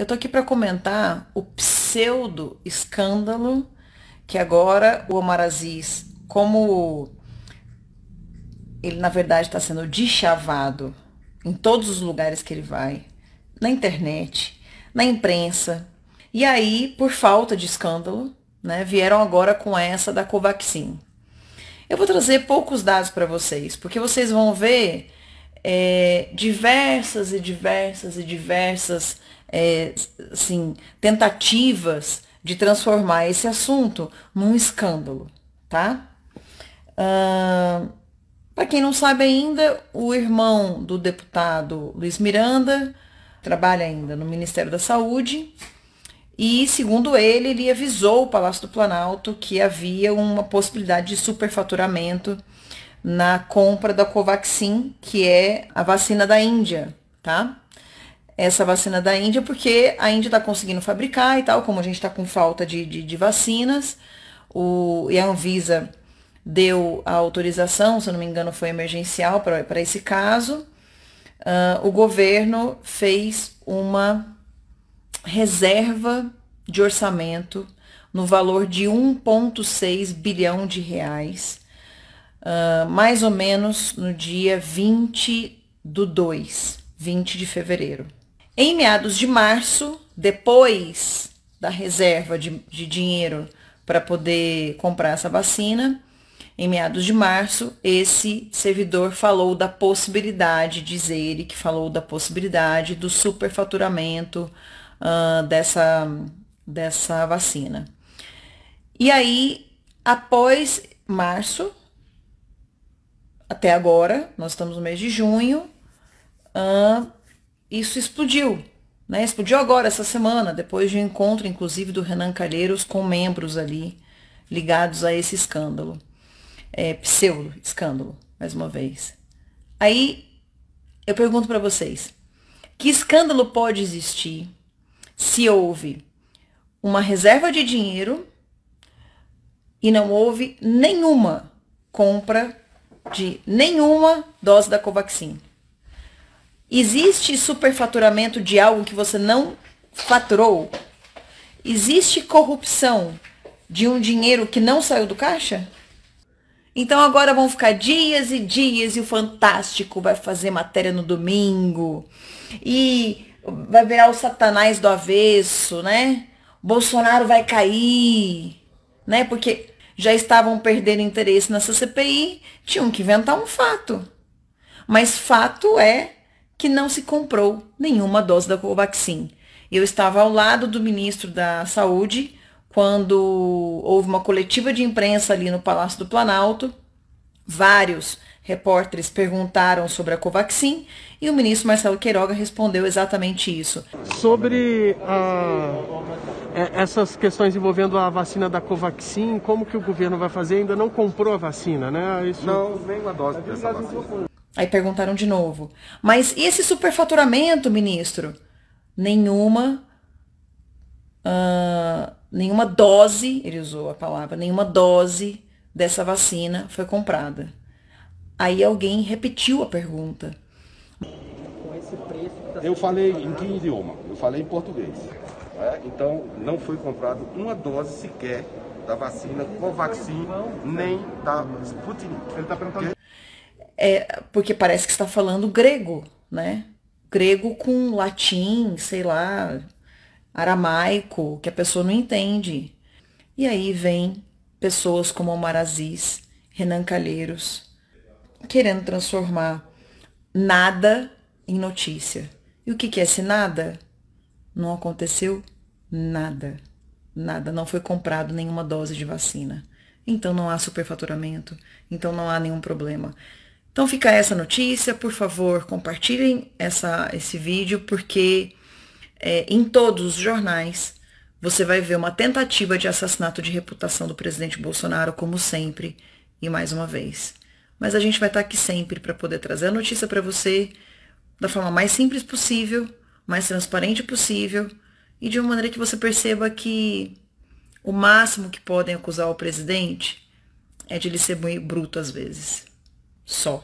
Eu tô aqui para comentar o pseudo escândalo que agora o Omar Aziz, como ele na verdade está sendo deschavado em todos os lugares que ele vai, na internet, na imprensa. E aí, por falta de escândalo, né, vieram agora com essa da Covaxin. Eu vou trazer poucos dados para vocês, porque vocês vão ver é, diversas e diversas e diversas é, assim, tentativas de transformar esse assunto num escândalo, tá? Uh, ah, Para quem não sabe ainda, o irmão do deputado Luiz Miranda trabalha ainda no Ministério da Saúde e, segundo ele, ele avisou o Palácio do Planalto que havia uma possibilidade de superfaturamento na compra da Covaxin, que é a vacina da Índia, tá? Essa vacina da Índia, porque a Índia está conseguindo fabricar e tal, como a gente está com falta de, de, de vacinas, o, e a Anvisa deu a autorização, se eu não me engano, foi emergencial para esse caso. Uh, o governo fez uma reserva de orçamento no valor de 1,6 bilhão de reais uh, mais ou menos no dia 20 do 2, 20 de fevereiro. Em meados de março, depois da reserva de, de dinheiro para poder comprar essa vacina, em meados de março, esse servidor falou da possibilidade, diz ele que falou da possibilidade do superfaturamento uh, dessa, dessa vacina. E aí, após março, até agora, nós estamos no mês de junho, uh, isso explodiu. Né? Explodiu agora, essa semana, depois de um encontro, inclusive, do Renan Calheiros com membros ali ligados a esse escândalo. É, pseudo-escândalo, mais uma vez. Aí, eu pergunto para vocês, que escândalo pode existir se houve uma reserva de dinheiro e não houve nenhuma compra de nenhuma dose da Covaxin. Existe superfaturamento de algo que você não faturou? Existe corrupção de um dinheiro que não saiu do caixa? Então agora vão ficar dias e dias e o Fantástico vai fazer matéria no domingo. E vai virar o satanás do avesso, né? Bolsonaro vai cair, né? Porque já estavam perdendo interesse nessa CPI, tinham que inventar um fato. Mas fato é que não se comprou nenhuma dose da Covaxin. Eu estava ao lado do ministro da Saúde quando houve uma coletiva de imprensa ali no Palácio do Planalto. Vários repórteres perguntaram sobre a Covaxin e o ministro Marcelo Queiroga respondeu exatamente isso. Sobre a é, essas questões envolvendo a vacina da Covaxin, como que o governo vai fazer? Ainda não comprou a vacina, né? Isso... Não, uma dose dessa vacina. Aí perguntaram de novo. Mas e esse superfaturamento, ministro? Nenhuma. Uh, nenhuma dose, ele usou a palavra, nenhuma dose dessa vacina foi comprada. Aí alguém repetiu a pergunta. Tá Eu falei em que idioma? Eu falei em português. Né? Então, não foi comprado uma dose sequer da vacina Covaxin, nem da Sputnik. Ele está perguntando. É, porque parece que está falando grego, né? Grego com latim, sei lá, aramaico, que a pessoa não entende. E aí vem pessoas como Omar Aziz, Renan Calheiros, querendo transformar nada em notícia. E o que, que é esse nada? Não aconteceu Nada, nada, não foi comprado nenhuma dose de vacina. Então não há superfaturamento, então não há nenhum problema. Então fica essa notícia, por favor, compartilhem essa, esse vídeo, porque é, em todos os jornais você vai ver uma tentativa de assassinato de reputação do presidente Bolsonaro, como sempre, e mais uma vez. Mas a gente vai estar aqui sempre para poder trazer a notícia para você da forma mais simples possível, mais transparente possível e de uma maneira que você perceba que o máximo que podem acusar o presidente é de ele ser bruto às vezes. Só.